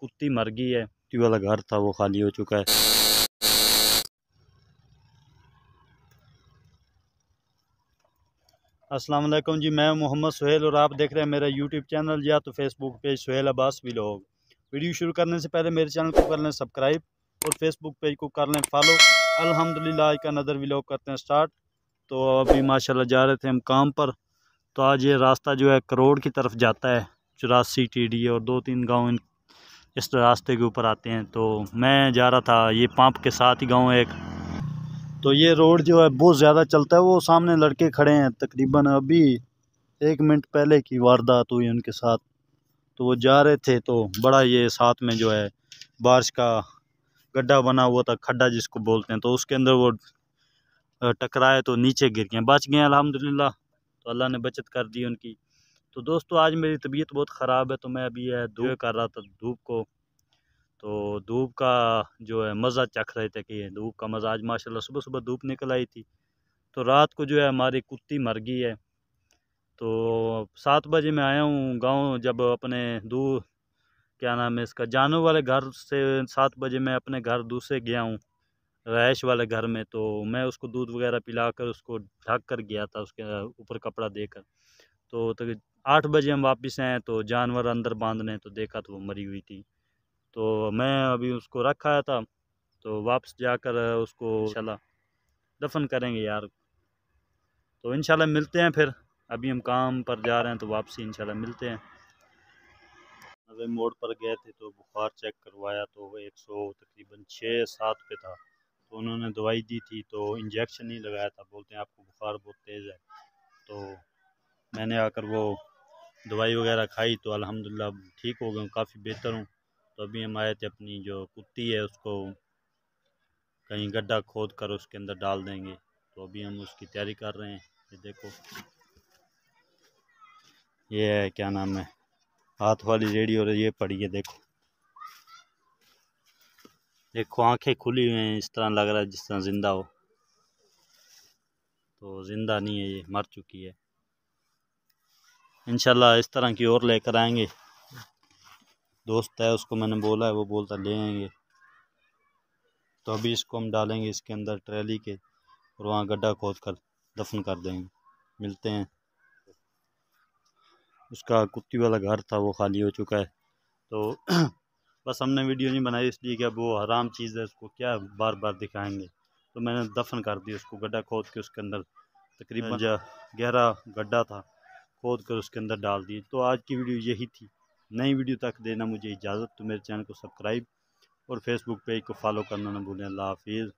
कुत्ती मर गई है कुत्ती वाला घर था वो खाली हो चुका है अस्सलाम वालेकुम जी मैं मोहम्मद सुहेल और आप देख रहे हैं मेरा यूट्यूब चैनल या तो Facebook page Suhail Abbas vlog video शुरू करने से पहले मेरे चैनल को कर लें सब्सक्राइब और फेसबुक पेज को कर लें फॉलो अल्हम्दुलिल्लाह आज का नदर व्लॉग करते हैं स्टार्ट तो अभी माशाल्लाह जा रहे थे हम काम पर तो आज ये रास्ता जो है करोड़ की तरफ जाता है चौरासी टी डी और दो तीन गाँव इन इस रास्ते के ऊपर आते हैं तो मैं जा रहा था ये पंप के साथ ही गाँव एक तो ये रोड जो है बहुत ज़्यादा चलता है वो सामने लड़के खड़े हैं तकरीबन अभी एक मिनट पहले की वारदात हुई उनके साथ तो वो जा रहे थे तो बड़ा ये साथ में जो है बारिश का गड्ढा बना हुआ था खड्डा जिसको बोलते हैं तो उसके अंदर वो टकराए तो नीचे गिर गए बच गए अलहमदिल्ला तो अल्लाह ने बचत कर दी उनकी तो दोस्तों आज मेरी तबीयत बहुत ख़राब है तो मैं अभी यह धूप कर रहा था धूप को तो धूप का जो है मज़ा चख रहे थे कि धूप का मज़ा आज माशाल्लाह सुबह सुबह धूप निकल आई थी तो रात को जो है हमारी कुत्ती मर गई है तो सात बजे मैं आया हूँ गांव जब अपने दूर क्या नाम है इसका जानू वाले घर से सात बजे मैं अपने घर दूसरे गया हूँ रहायश वाले घर में तो मैं उसको दूध वगैरह पिला कर उसको ढक कर गया था उसके ऊपर कपड़ा देकर तो तक आठ बजे हम वापस आए तो जानवर अंदर बांधने तो देखा तो वो मरी हुई थी तो मैं अभी उसको रखा था तो वापस जाकर उसको चला दफन करेंगे यार तो इंशाल्लाह मिलते हैं फिर अभी हम काम पर जा रहे हैं तो वापसी इंशाल्लाह मिलते हैं अभी मोड़ पर गए थे तो बुखार चेक करवाया तो एक सौ तकरीबन छः सात पे था तो उन्होंने दवाई दी थी तो इंजेक्शन नहीं लगाया था बोलते हैं आपको बुखार बहुत तेज़ है तो मैंने आकर वो दवाई वगैरह खाई तो अल्हम्दुलिल्लाह ठीक हो गया काफ़ी बेहतर हूँ तो अभी हम आए थे अपनी जो कुत्ती है उसको कहीं गड्ढा खोद कर उसके अंदर डाल देंगे तो अभी हम उसकी तैयारी कर रहे हैं ये देखो ये है क्या नाम है हाथ वाली रेडियो ये पड़ी है देखो देखो आंखें खुली हुई हैं इस तरह लग रहा है जिस तरह ज़िंदा हो तो ज़िंदा नहीं है ये मर चुकी है इनशाला इस तरह की और लेकर आएंगे दोस्त है उसको मैंने बोला है वो बोलता ले आएंगे तो अभी इसको हम डालेंगे इसके अंदर ट्रैली के और वहाँ गड्ढा खोद कर दफन कर देंगे मिलते हैं उसका कुत्ती वाला घर था वो खाली हो चुका है तो बस हमने वीडियो नहीं बनाई इसलिए कि अब वो हराम चीज़ है उसको क्या बार बार दिखाएंगे तो मैंने दफन कर दिया उसको गड्ढा खोद के उसके अंदर तकरीबन हाँ गहरा गड्ढा था खोद कर उसके अंदर डाल दिए तो आज की वीडियो यही थी नई वीडियो तक देना मुझे इजाज़त तो मेरे चैनल को सब्सक्राइब और फेसबुक पेज को फॉलो करना ना भूलें अल्लाह हाफिज़